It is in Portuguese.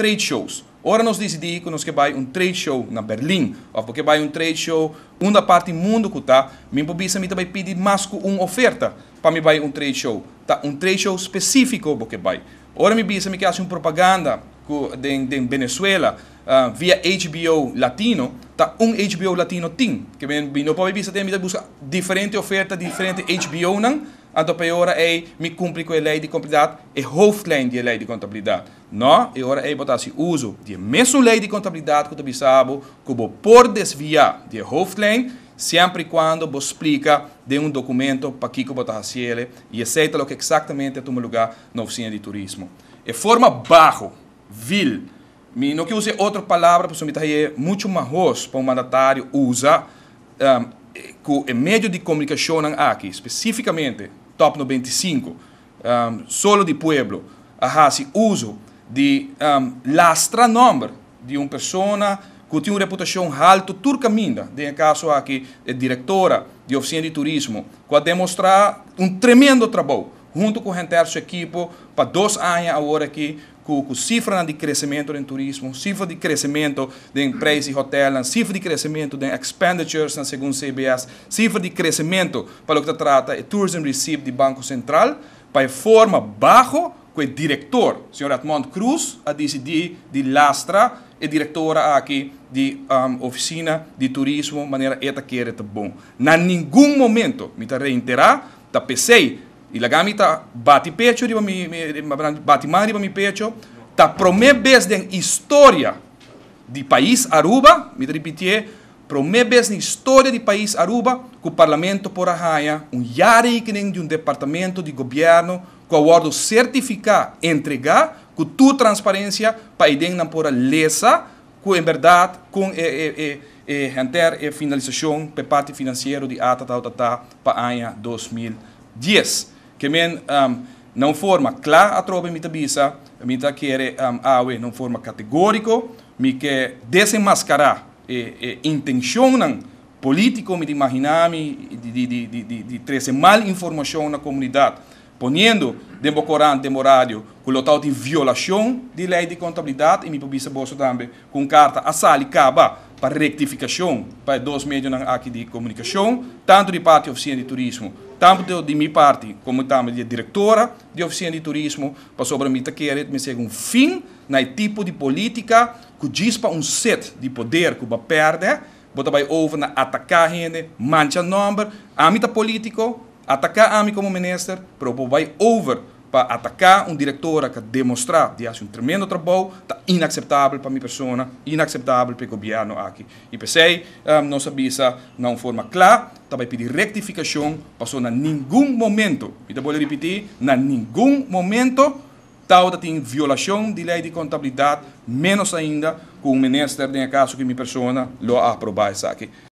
trade shows. Ora nos decidimos que que vai um trade show na Berlim, ou porque vai um trade show uma parte do mundo que tá, minha pobisa me também pedir mais que uma oferta para me vai um trade show. Tá um trade show específico porque vai. Ora me bisa me que hace uma propaganda de, de Venezuela uh, via HBO Latino, tá um HBO Latino tem, que me no para bisa tem me buscar diferente oferta, diferente HBO não a dopeora é me cumpre com a lei de contabilidade, e hoofdlijn de lei de contabilidade. Não, e agora é botar se uso de mesmo lei de contabilidade que tu sabe, que vou por desviar de hoofdlijn, sempre quando vou explica de um documento para que botar a cielo e aceita o que exatamente é o lugar na oficina de turismo. É forma barro, vil. Me, não que use outra palavra, porque me é muito marros para o mandatário usar um, ehm, com o meio de comunicação aqui, especificamente top 95, um, solo de pueblo, a si uso de um, lastra nombre de uma pessoa que tem uma reputação alta turcaminda, de caso aqui, é diretora de oficina de turismo, que a demonstrar um tremendo trabalho, junto com o resto do equipe, para dois anos agora aqui, com, cifras de crescimento em turismo, cifra de crescimento de empresas e hotéis, cifra de crescimento de expenditures, segundo CBS, cifra de crescimento para o que trata o tourism receipt do Banco Central, para a forma baixo que o diretor, o senhor Edmond Cruz, a decidir de lastra e diretora aqui de um, oficina de turismo, maneira eta que era tá bom. Na nenhum momento, me reiterar, da pensei Y la gamita bati pecho, riba mi, mi, bati man, riba mi pecho. Ta promebes den historia de país Aruba, me repetir, promebes na historia de país Aruba, que o parlamento por arraia, um jarrekening de un departamento de governo, que o acordo certificar, entregar, com tu transparência, para idem na por lesa, com en verdade, com eh, eh, eh, hanter eh, finalização, pepate financeiro de ata, ta, ta, ta, para anha 2010 que men um, não forma clara a tropa mita bisa, mita quer um, awe não forma categórico, me que desenmascarar e, e intenção político me imaginar me de de de de, de trazer mal informação na comunidade, ponendo dembocorante demorário com o tal de violação de lei de contabilidade e me pubisa bolso também com carta a sali caba para rectificação para dois meios aqui de comunicação, tanto de parte oficina de turismo tanto de, minha parte, como também de diretora de oficina de turismo, para sobre mim tá querer me ser um fim no tipo de política que diz para um set de poder que vai perde, bota vai over na atacar gente, mancha number, a mim tá político, atacar a mim como ministro, para vai over para atacar um diretor que demonstrar que faz um tremendo trabalho, está inaceitável para a minha pessoa, inaceitável para o governo aqui. E pensei, um, ah, não bisa, não forma clara, também pedir rectificação, passou na nenhum momento, então vou repetir, na nenhum momento, tal tem violação de lei de contabilidade, menos ainda com o ministro, tem caso que me pessoa, lo aprovar isso aqui.